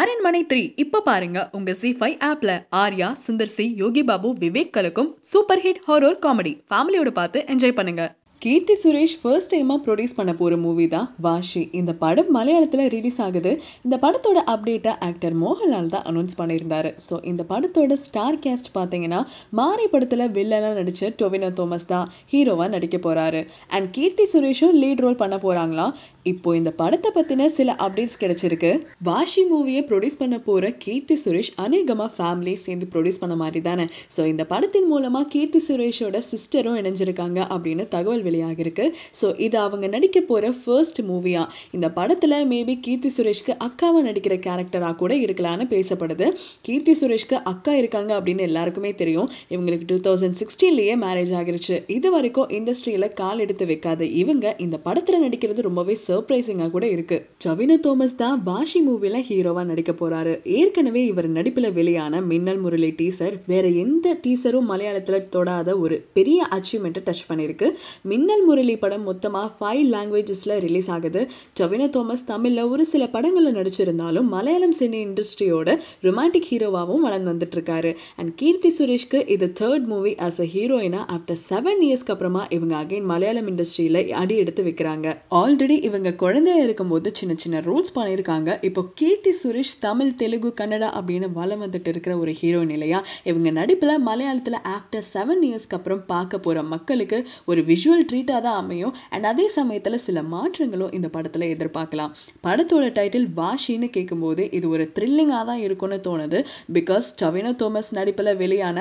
அரண்மனை த்ரீ இப்போ பாருங்க உங்க சி ஃபைவ் ஆப்ல ஆர்யா சுந்தர் சி யோகி பாபு விவேக் கலக்கும் சூப்பர் ஹிட் ஹாரர் காமெடி ஃபேமிலியோட பார்த்து என்ஜாய் பண்ணுங்க கீர்த்தி சுரேஷ் ஃபர்ஸ்ட் டைமாக ப்ரொடியூஸ் பண்ண போகிற மூவி தான் வாஷி இந்த படம் மலையாளத்தில் ரிலீஸ் ஆகுது இந்த படத்தோட அப்டேட்டை ஆக்டர் மோகன்லால் தான் அனௌன்ஸ் பண்ணியிருந்தாரு ஸோ இந்த படத்தோட ஸ்டார் கேஸ்ட் பார்த்தீங்கன்னா மாறி படத்தில் வில்லனாக நடித்த டொவினோ தோமஸ் தான் ஹீரோவாக நடிக்க போகிறாரு அண்ட் கீர்த்தி சுரேஷும் லீட் ரோல் பண்ண போகிறாங்களாம் இப்போ இந்த படத்தை பற்றின சில அப்டேட்ஸ் கிடைச்சிருக்கு வாஷி மூவியை ப்ரொடியூஸ் பண்ண போகிற கீர்த்தி சுரேஷ் அநேகமாக ஃபேமிலி சேர்ந்து ப்ரொடியூஸ் பண்ண மாதிரி தானே ஸோ இந்த படத்தின் மூலமாக கீர்த்தி சுரேஷோட சிஸ்டரும் இணைஞ்சிருக்காங்க அப்படின்னு தகவல் வெளியாகிருக்கு ஸோ இது அவங்க நடிக்க போகிற ஃபர்ஸ்ட் மூவியா இந்த படத்தில் மேபி கீர்த்தி சுரேஷ்க்கு அக்காவை நடிக்கிற கேரக்டராக கூட இருக்கலான்னு பேசப்படுது கீர்த்தி சுரேஷ்க்கு அக்கா இருக்காங்க அப்படின்னு எல்லாருக்குமே தெரியும் இவங்களுக்கு டூ தௌசண்ட் சிக்ஸ்டீன்லேயே மேரேஜ் ஆகிருச்சு இது வரைக்கும் இண்டஸ்ட்ரியில் கால் எடுத்து வைக்காத இவங்க இந்த படத்தில் நடிக்கிறது ரொம்பவே சர்ப்ரைசிங்காக கூட இருக்கு ஜவினா தோமஸ் தான் பாஷி மூவியில் ஹீரோவாக நடிக்க போறாரு ஏற்கனவே இவர் நடிப்பில் வெளியான மின்னல் முரளி டீசர் வேற எந்த டீசரும் மலையாளத்தில் தொடாத ஒரு பெரிய அச்சீவ்மெண்ட்டை டச் பண்ணியிருக்கு மின்னல் முரளி படம் மொத்தமா ஃபைவ் லாங்குவேஜஸ்ல ரிலீஸ் ஆகுது டொவினோ தோமஸ் தமிழ்ல ஒரு சில படங்கள்ல நடிச்சிருந்தாலும் மலையாளம் சினி இண்டஸ்ட்ரியோட ரொமான்டிக் ஹீரோவாகவும் வளர்ந்து இருக்காரு அண்ட் கீர்த்தி சுரேஷ்க்கு இது தேர்ட் மூவி ஆஸ் அ ஹீரோயினா ஆஃப்டர் செவன் இயர்ஸ்க்கு அப்புறமா இவங்க அகைன் மலையாளம் இண்டஸ்ட்ரியில அடி எடுத்து வைக்கிறாங்க ஆல்ரெடி இவங்க குழந்தையா இருக்கும் போது சின்ன சின்ன ரோல்ஸ் பண்ணியிருக்காங்க இப்போ கீர்த்தி சுரேஷ் தமிழ் தெலுங்கு கன்னடா அப்படின்னு வளம் வந்துட்டு இருக்கிற ஒரு ஹீரோயின் இல்லையா இவங்க நடிப்புல மலையாளத்துல ஆஃப்டர் செவன் இயர்ஸ்க்கு அப்புறம் பார்க்க போற மக்களுக்கு ஒரு விஷுவல் ட்ரீட்டாக தான் அமையும் அண்ட் அதே சமயத்தில் சில மாற்றங்களும் இந்த படத்தில் எதிர்பார்க்கலாம் படத்தோட டைட்டில் வாஷின்னு கேட்கும்போது இது ஒரு த்ரில்லிங்காக தான் இருக்கும்னு தோணுது பிகாஸ் டவினோ தோமஸ் நடிப்பில் வெளியான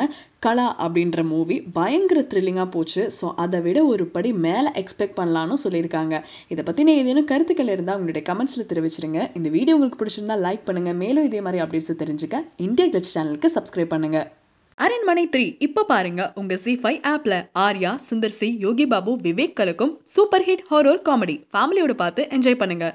கலா அப்படின்ற மூவி பயங்கர த்ரில்லிங்காக போச்சு ஸோ அதை விட ஒரு படி மேலே எக்ஸ்பெக்ட் பண்ணலான்னு சொல்லியிருக்காங்க இதை பற்றின ஏதேனும் கருத்துக்கள் இருந்தால் உங்களுடைய கமெண்ட்ஸில் தெரிவிச்சிருங்க இந்த வீடியோ உங்களுக்கு பிடிச்சிருந்தா லைக் பண்ணுங்கள் மேலும் இதே மாதிரி அப்டேட்ஸை தெரிஞ்சுக்க இந்தியா டச் சேனலுக்கு சப்ஸ்கிரைப் பண்ணுங்கள் அரண்மனை த்ரீ இப்ப பாருங்க உங்க சி ஃபைவ் ஆப்ல ஆர்யா சுந்தர் சி யோகி பாபு விவேக் கலக்கும் சூப்பர் ஹிட் ஹாரர் காமெடி ஃபேமிலியோட பார்த்து என்ஜாய் பண்ணுங்க